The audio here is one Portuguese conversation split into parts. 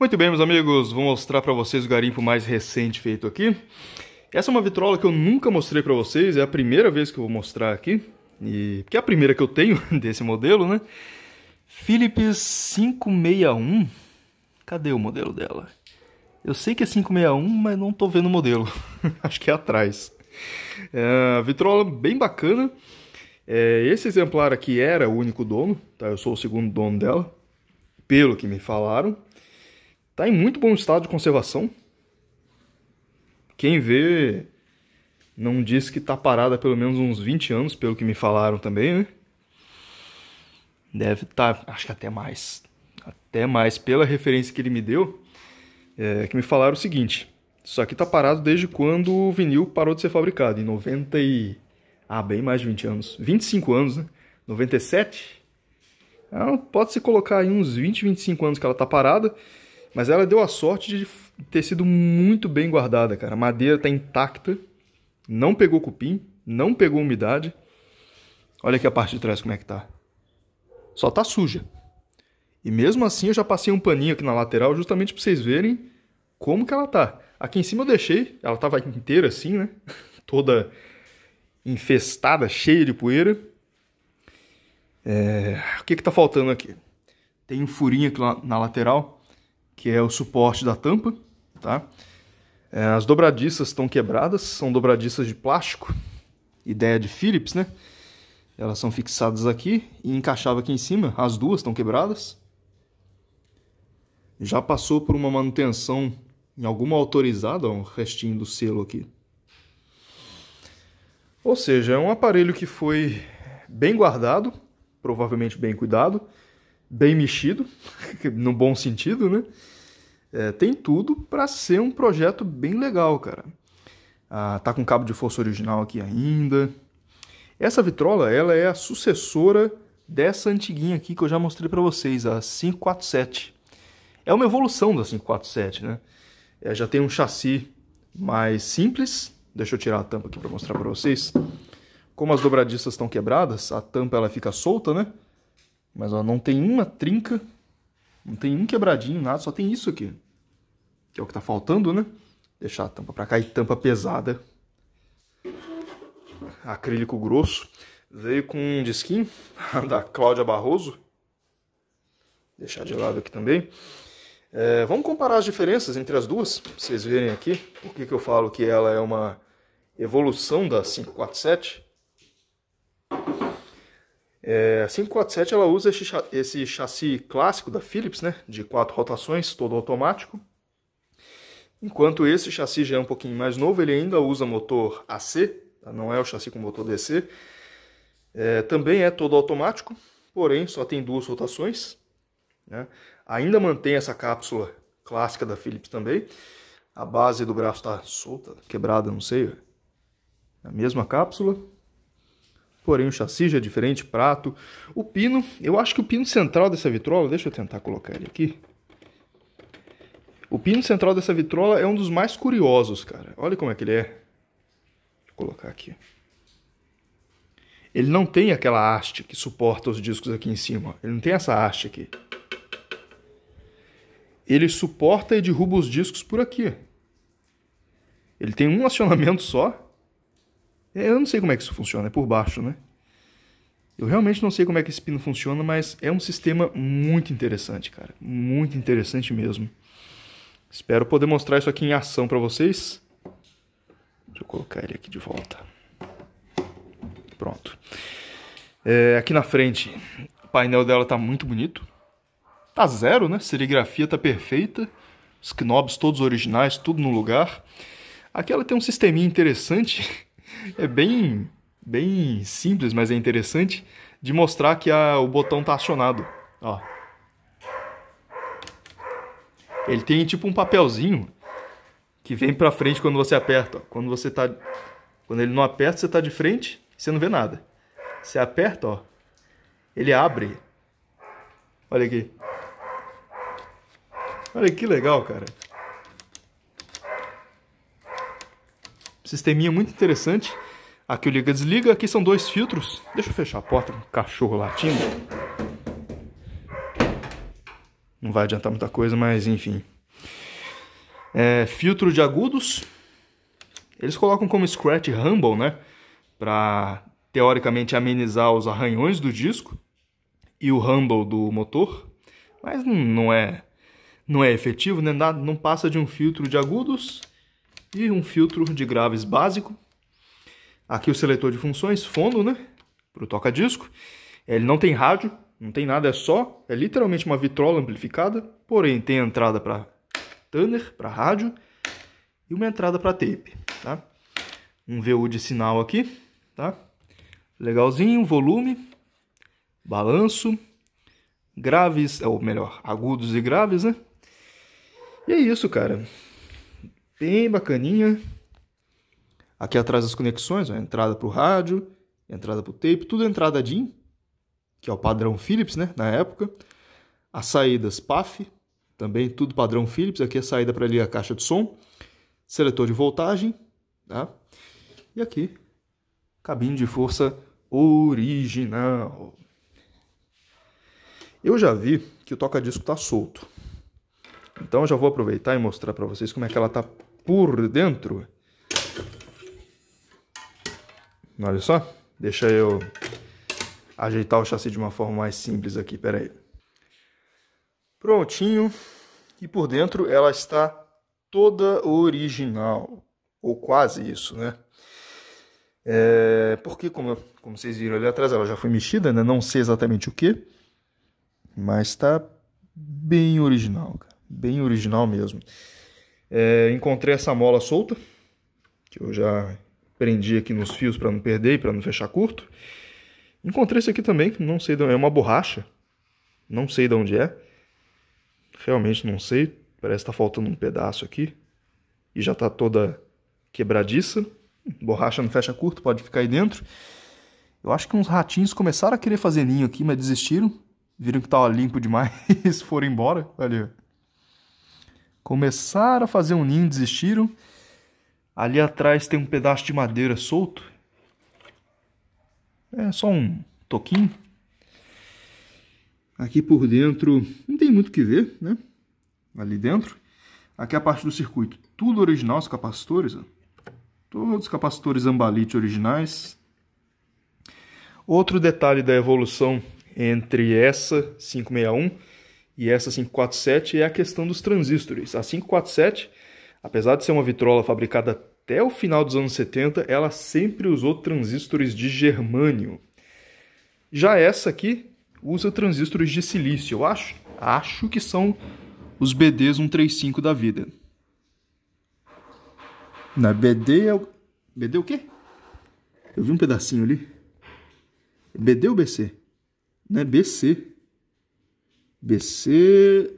Muito bem, meus amigos, vou mostrar para vocês o garimpo mais recente feito aqui. Essa é uma vitrola que eu nunca mostrei para vocês, é a primeira vez que eu vou mostrar aqui, e que é a primeira que eu tenho desse modelo, né? Philips 561. Cadê o modelo dela? Eu sei que é 561, mas não tô vendo o modelo. Acho que é atrás. É, vitrola bem bacana. É, esse exemplar aqui era o único dono, tá? Eu sou o segundo dono dela, pelo que me falaram. Está em muito bom estado de conservação. Quem vê não diz que está parada pelo menos uns 20 anos, pelo que me falaram também, né? Deve estar, tá, acho que até mais. Até mais, pela referência que ele me deu, é, que me falaram o seguinte. Isso aqui está parado desde quando o vinil parou de ser fabricado, em 90 e... Ah, bem mais de 20 anos. 25 anos, né? 97? Ah, então, Pode-se colocar aí uns 20, 25 anos que ela está parada. Mas ela deu a sorte de ter sido muito bem guardada, cara. A madeira está intacta, não pegou cupim, não pegou umidade. Olha aqui a parte de trás como é que tá. Só tá suja. E mesmo assim eu já passei um paninho aqui na lateral justamente para vocês verem como que ela tá. Aqui em cima eu deixei, ela tava inteira assim, né? Toda infestada, cheia de poeira. É... O que que tá faltando aqui? Tem um furinho aqui na lateral que é o suporte da tampa, tá? É, as dobradiças estão quebradas, são dobradiças de plástico, ideia de Philips, né? Elas são fixadas aqui e encaixava aqui em cima, as duas estão quebradas. Já passou por uma manutenção em alguma autorizada, ó, um restinho do selo aqui. Ou seja, é um aparelho que foi bem guardado, provavelmente bem cuidado, bem mexido, no bom sentido, né? É, tem tudo para ser um projeto bem legal, cara. Ah, tá com cabo de força original aqui ainda. Essa vitrola, ela é a sucessora dessa antiguinha aqui que eu já mostrei para vocês, a 547. É uma evolução da 547, né? É, já tem um chassi mais simples. Deixa eu tirar a tampa aqui para mostrar para vocês. Como as dobradiças estão quebradas, a tampa ela fica solta, né? Mas ó, não tem uma trinca, não tem um quebradinho, nada, só tem isso aqui. Que é o que tá faltando, né? Deixar a tampa pra cá e tampa pesada. Acrílico grosso. Veio com um disquinho da Cláudia Barroso. Deixar de lado aqui também. É, vamos comparar as diferenças entre as duas, pra vocês verem aqui. Por que, que eu falo que ela é uma evolução da 547? É, a 547 ela usa esse, esse chassi clássico da Philips, né, de quatro rotações, todo automático. Enquanto esse chassi já é um pouquinho mais novo, ele ainda usa motor AC, tá? não é o chassi com motor DC. É, também é todo automático, porém só tem duas rotações. Né? Ainda mantém essa cápsula clássica da Philips também. A base do braço está solta, quebrada, não sei. É a mesma cápsula porém o chassi já é diferente, prato. O pino, eu acho que o pino central dessa vitrola, deixa eu tentar colocar ele aqui. O pino central dessa vitrola é um dos mais curiosos, cara. Olha como é que ele é. Vou colocar aqui. Ele não tem aquela haste que suporta os discos aqui em cima. Ele não tem essa haste aqui. Ele suporta e derruba os discos por aqui. Ele tem um acionamento só é, eu não sei como é que isso funciona, é por baixo, né? Eu realmente não sei como é que esse pino funciona, mas é um sistema muito interessante, cara. Muito interessante mesmo. Espero poder mostrar isso aqui em ação para vocês. Deixa eu colocar ele aqui de volta. Pronto. É, aqui na frente, o painel dela tá muito bonito. Tá zero, né? Serigrafia tá perfeita. Os knobs todos originais, tudo no lugar. Aqui ela tem um sisteminha interessante é bem, bem simples, mas é interessante de mostrar que a, o botão está acionado. Ó. Ele tem tipo um papelzinho que vem para frente quando você aperta. Ó. Quando você tá, quando ele não aperta, você está de frente, você não vê nada. Você aperta, ó, ele abre. Olha aqui. Olha que legal, cara. sisteminha muito interessante. Aqui o liga-desliga, aqui são dois filtros. Deixa eu fechar a porta, um cachorro latindo. Não vai adiantar muita coisa, mas enfim. É, filtro de agudos. Eles colocam como scratch rumble, né? Pra, teoricamente, amenizar os arranhões do disco. E o rumble do motor. Mas não é, não é efetivo, né? Não passa de um filtro de agudos e um filtro de graves básico. Aqui o seletor de funções, fono, né? Para o toca-disco. Ele não tem rádio, não tem nada, é só, é literalmente uma vitrola amplificada, porém tem entrada para Tanner, para rádio, e uma entrada para tape, tá? Um VU de sinal aqui, tá? Legalzinho, volume, balanço, graves, ou melhor, agudos e graves, né? E é isso, cara bem bacaninha. Aqui atrás as conexões, ó, entrada para o rádio, entrada para o tape, tudo entrada DIN, que é o padrão Philips, né, na época. As saídas PAF, também tudo padrão Philips. Aqui a é saída para ali a caixa de som, seletor de voltagem, tá? E aqui, cabine de força original. Eu já vi que o toca-disco está solto. Então eu já vou aproveitar e mostrar para vocês como é que ela está por dentro. Olha só. Deixa eu ajeitar o chassi de uma forma mais simples aqui, pera aí. Prontinho. E por dentro ela está toda original, ou quase isso, né? É, porque, como, como vocês viram ali atrás, ela já foi mexida, né? Não sei exatamente o que, mas está bem original, cara. Bem original mesmo. É, encontrei essa mola solta, que eu já prendi aqui nos fios para não perder e para não fechar curto. Encontrei isso aqui também, não sei de onde, é uma borracha, não sei de onde é. Realmente não sei, parece que está faltando um pedaço aqui e já está toda quebradiça. Borracha não fecha curto, pode ficar aí dentro. Eu acho que uns ratinhos começaram a querer fazer ninho aqui, mas desistiram. Viram que estava limpo demais e foram embora. Olha. Começaram a fazer um ninho, desistiram. Ali atrás tem um pedaço de madeira solto. É só um toquinho. Aqui por dentro não tem muito o que ver, né? Ali dentro. Aqui a parte do circuito. Tudo original, os capacitores. Ó. Todos os capacitores ambalite originais. Outro detalhe da evolução entre essa 561 e essa 547 é a questão dos transistores. A 547, apesar de ser uma vitrola fabricada até o final dos anos 70, ela sempre usou transistores de germânio. Já essa aqui usa transistores de silício, eu acho. Acho que são os BDs 135 da vida. Na BD é o... BD é o quê? Eu vi um pedacinho ali. BD ou BC? Não é BC. BC.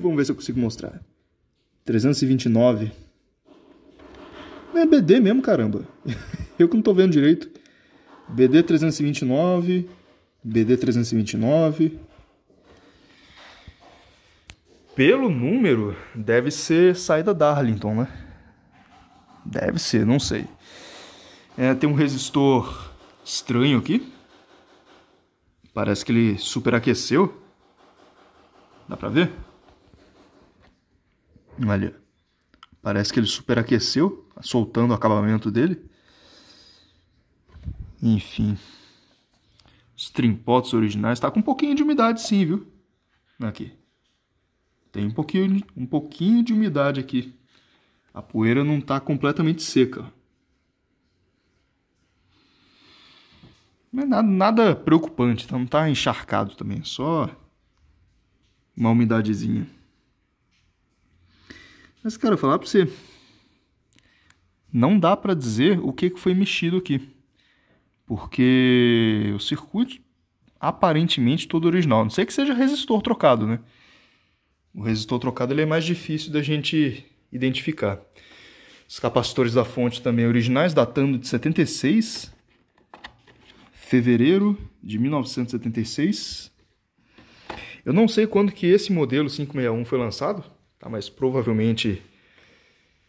vamos ver se eu consigo mostrar. 329. É BD mesmo, caramba. eu que não tô vendo direito. BD 329. BD 329. Pelo número, deve ser saída Darlington, né? Deve ser, não sei. É, tem um resistor estranho aqui. Parece que ele superaqueceu. Dá para ver? Olha, parece que ele superaqueceu, soltando o acabamento dele. Enfim, os trimpotes originais tá com um pouquinho de umidade sim, viu? Aqui. Tem um pouquinho, um pouquinho de umidade aqui. A poeira não tá completamente seca. Não é nada, nada preocupante, tá? não tá encharcado também, só uma umidadezinha. Mas, cara, vou falar pra você. Não dá para dizer o que foi mexido aqui. Porque o circuito, aparentemente, todo original. Não sei que seja resistor trocado, né? O resistor trocado ele é mais difícil da gente identificar. Os capacitores da fonte também originais, datando de 76, fevereiro de 1976. Eu não sei quando que esse modelo 561 foi lançado, tá? mas provavelmente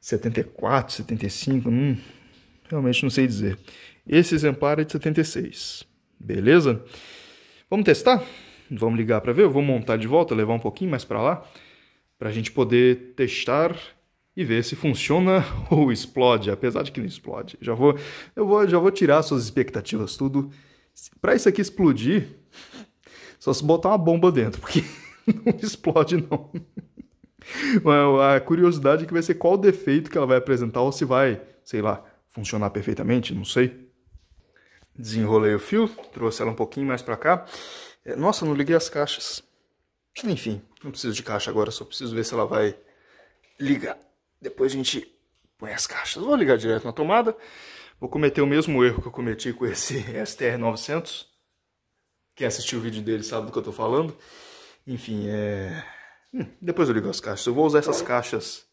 74, 75, hum, realmente não sei dizer. Esse exemplar é de 76, beleza? Vamos testar? Vamos ligar para ver, eu vou montar de volta, levar um pouquinho mais para lá, para a gente poder testar e ver se funciona ou explode, apesar de que não explode. Já vou, eu vou, já vou tirar suas expectativas tudo. Para isso aqui explodir, só se botar uma bomba dentro, porque não explode, não. A curiosidade é que vai ser qual o defeito que ela vai apresentar ou se vai, sei lá, funcionar perfeitamente, não sei. Desenrolei o fio, trouxe ela um pouquinho mais para cá. É, nossa, não liguei as caixas. Enfim, não preciso de caixa agora, só preciso ver se ela vai ligar. Depois a gente põe as caixas. Vou ligar direto na tomada. Vou cometer o mesmo erro que eu cometi com esse STR900 Quem assistiu o vídeo dele sabe do que eu tô falando. Enfim, é. Hum, depois eu ligo as caixas. Eu vou usar essas caixas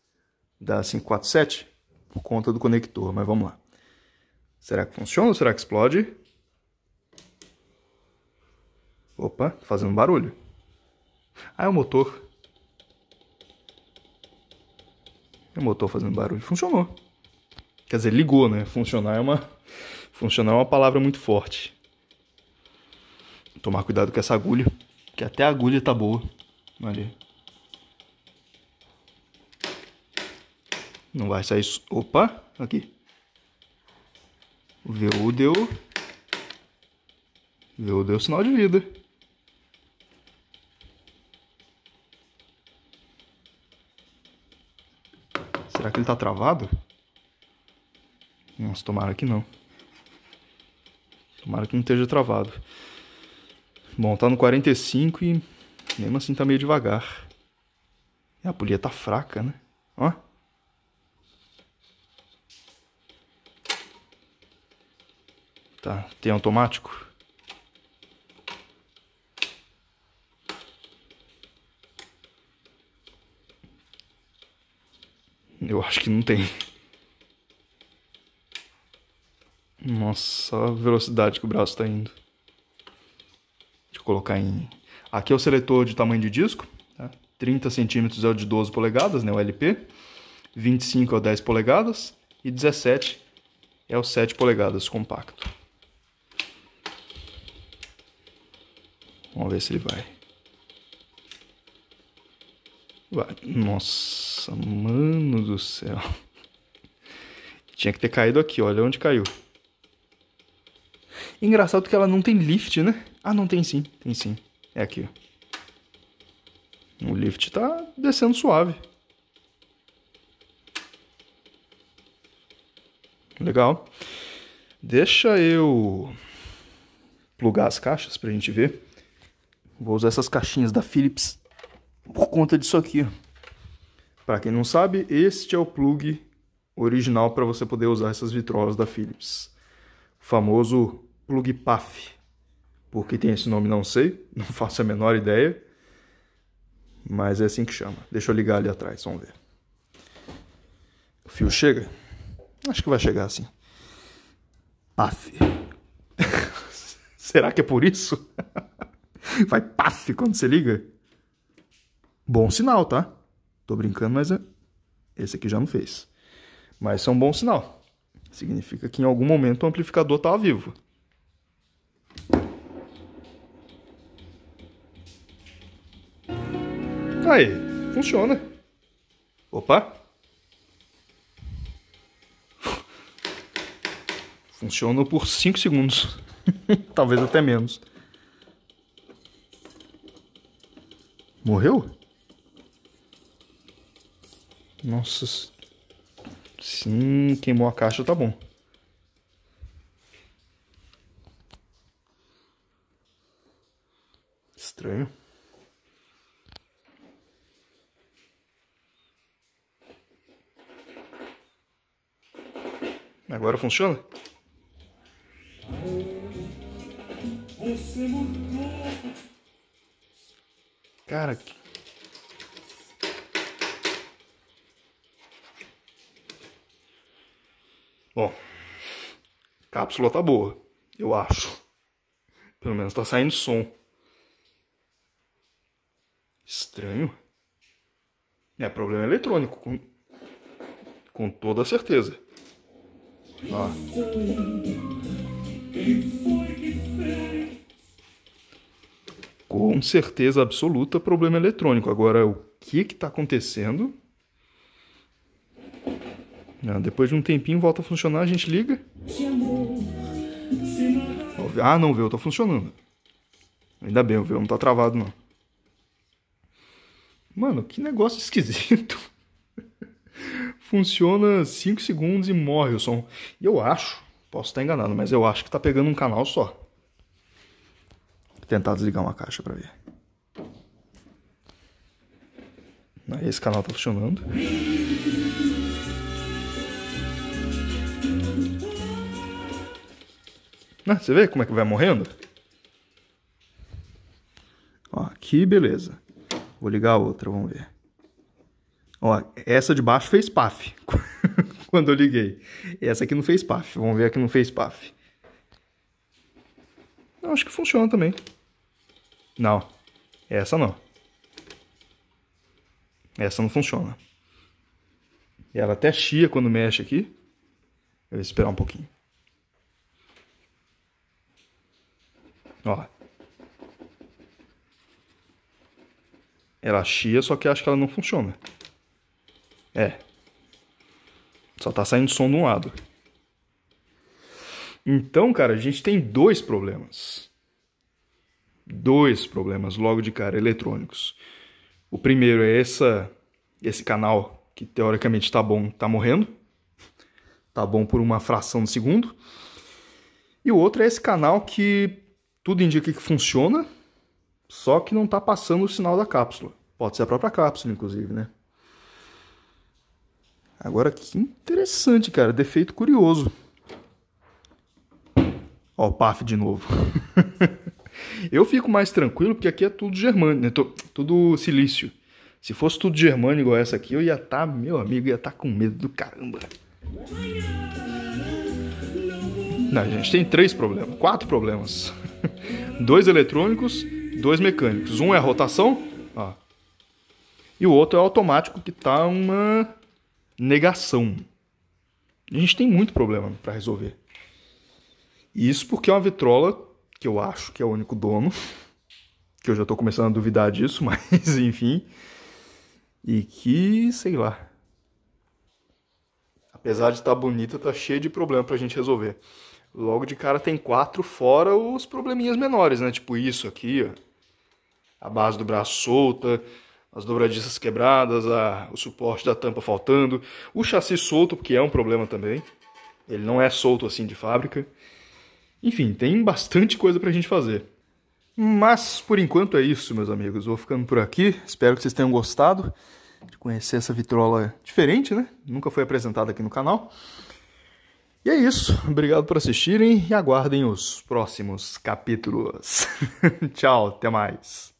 da 547 por conta do conector, mas vamos lá. Será que funciona ou será que explode? Opa, tá fazendo barulho. Ah, é o motor. É o motor fazendo barulho. Funcionou. Quer dizer, ligou, né? Funcionar é uma funcionar é uma palavra muito forte. Tomar cuidado com essa agulha, que até a agulha tá boa. Olha. Não vai sair... Opa, aqui. O VU deu... O VU deu sinal de vida. Será que ele tá travado? Nossa, tomara que não. Tomara que não esteja travado. Bom, tá no 45 e mesmo assim tá meio devagar. A polia tá fraca, né? Ó. Tá, tem automático? Eu acho que não tem. Nossa, a velocidade que o braço tá indo colocar em... Aqui é o seletor de tamanho de disco, tá? 30 centímetros é o de 12 polegadas, né, o LP, 25 é o 10 polegadas e 17 é o 7 polegadas compacto. Vamos ver se ele vai. vai. Nossa, mano do céu. Tinha que ter caído aqui, olha onde caiu. Engraçado que ela não tem lift, né? Ah, não, tem sim, tem sim. É aqui. O lift tá descendo suave. Legal. Deixa eu plugar as caixas pra gente ver. Vou usar essas caixinhas da Philips por conta disso aqui. Para quem não sabe, este é o plug original para você poder usar essas vitrolas da Philips. O famoso plug PAF. Porque tem esse nome, não sei, não faço a menor ideia. Mas é assim que chama. Deixa eu ligar ali atrás, vamos ver. O fio chega? Acho que vai chegar assim. Paf. Será que é por isso? vai paf quando você liga? Bom sinal, tá? Tô brincando, mas é... esse aqui já não fez. Mas é um bom sinal. Significa que em algum momento o amplificador tava tá vivo. Aí, funciona. Opa. Funcionou por 5 segundos. Talvez até menos. Morreu? Nossa. Sim, queimou a caixa, tá bom. Estranho. Agora funciona? Cara, Bom, cápsula tá boa, eu acho. Pelo menos tá saindo som. Estranho. É problema é eletrônico, com, com toda certeza. Ó. Com certeza absoluta, problema eletrônico. Agora, o que que tá acontecendo? Ah, depois de um tempinho volta a funcionar, a gente liga. Ah, não, viu? Tá funcionando. Ainda bem, viu? Não tá travado, não. Mano, que negócio esquisito. funciona 5 segundos e morre o som. E eu acho, posso estar enganado, mas eu acho que tá pegando um canal só. Vou tentar desligar uma caixa para ver. Esse canal tá funcionando. Ah, você vê como é que vai morrendo? Ó, aqui beleza. Vou ligar a outra, vamos ver. Ó, essa de baixo fez paf quando eu liguei. Essa aqui não fez paf. Vamos ver aqui não fez paf. acho que funciona também. Não, essa não. Essa não funciona. Ela até chia quando mexe aqui. Eu vou esperar um pouquinho. Ó. Ela chia, só que acho que ela não funciona. É. Só tá saindo som de um lado. Então, cara, a gente tem dois problemas. Dois problemas logo de cara eletrônicos. O primeiro é essa esse canal que teoricamente está bom, tá morrendo. Tá bom por uma fração de segundo. E o outro é esse canal que tudo indica que funciona, só que não está passando o sinal da cápsula. Pode ser a própria cápsula, inclusive, né? Agora que interessante, cara. Defeito curioso. Ó, o PAF de novo. eu fico mais tranquilo porque aqui é tudo germânico, né? Tudo silício. Se fosse tudo germânico igual essa aqui, eu ia estar, tá, meu amigo, ia estar tá com medo do caramba. Não, gente, tem três problemas, quatro problemas. dois eletrônicos, dois mecânicos. Um é a rotação, ó. E o outro é o automático, que tá uma negação. A gente tem muito problema para resolver. isso porque é uma vitrola que eu acho que é o único dono, que eu já estou começando a duvidar disso, mas enfim. E que, sei lá. Apesar de estar tá bonita, tá cheia de problema pra gente resolver. Logo de cara tem quatro, fora os probleminhas menores, né? Tipo isso aqui, ó. A base do braço solta, as dobradiças quebradas, a, o suporte da tampa faltando, o chassi solto, porque é um problema também. Ele não é solto assim de fábrica. Enfim, tem bastante coisa para a gente fazer. Mas por enquanto é isso, meus amigos. Vou ficando por aqui. Espero que vocês tenham gostado de conhecer essa vitrola diferente, né? Nunca foi apresentada aqui no canal. E é isso. Obrigado por assistirem e aguardem os próximos capítulos. Tchau, até mais.